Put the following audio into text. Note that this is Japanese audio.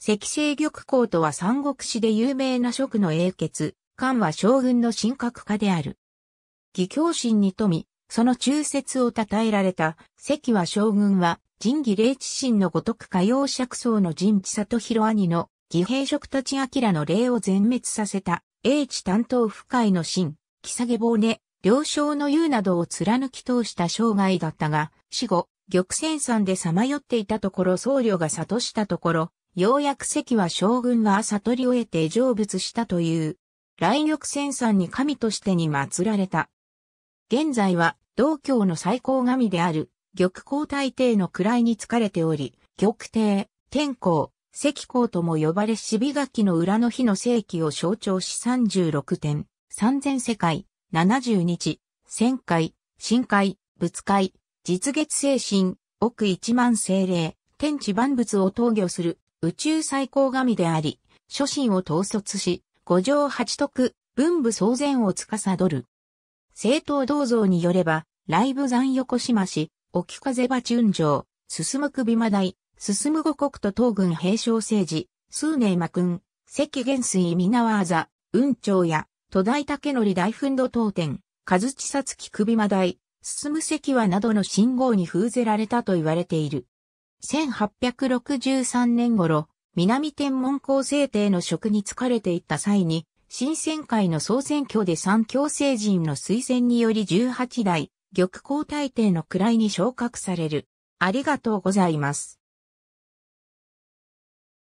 石西玉光とは三国志で有名な職の英傑、漢は将軍の神格化である。義教心に富み、その忠説を称えられた、関は将軍は、仁義霊知心のごとく歌謡釈僧の仁知里広兄の、義兵職たち明の霊を全滅させた、英知担当不快の神、木下げ棒ね、両将の優などを貫き通した生涯だったが、死後、玉泉山でさまよっていたところ僧侶が悟したところ、ようやく関は将軍が悟り終えて成仏したという、来玉仙山に神としてに祀られた。現在は、道教の最高神である、玉皇大帝の位に疲れており、玉帝、天皇、関皇とも呼ばれびが垣の裏の日の世紀を象徴し36点、3000世界、70日、1000回、深海、仏界、実月精神、奥一万精霊、天地万物を投御する宇宙最高神であり、諸神を統率し、五条八徳、文武総前を司る。政党銅像によれば、イ部山横島市、沖風場春城、進む首馬台、進む五国と東軍平昌政治、数年間君、関元水皆和ざ、雲長や、戸大竹則大奮土当店、和地さつき首馬台、進む関はなどの信号に封ぜられたと言われている。1863年頃、南天文構制定の職に疲れていった際に、新選会の総選挙で三強成人の推薦により18代、玉皇大帝の位に昇格される。ありがとうございます。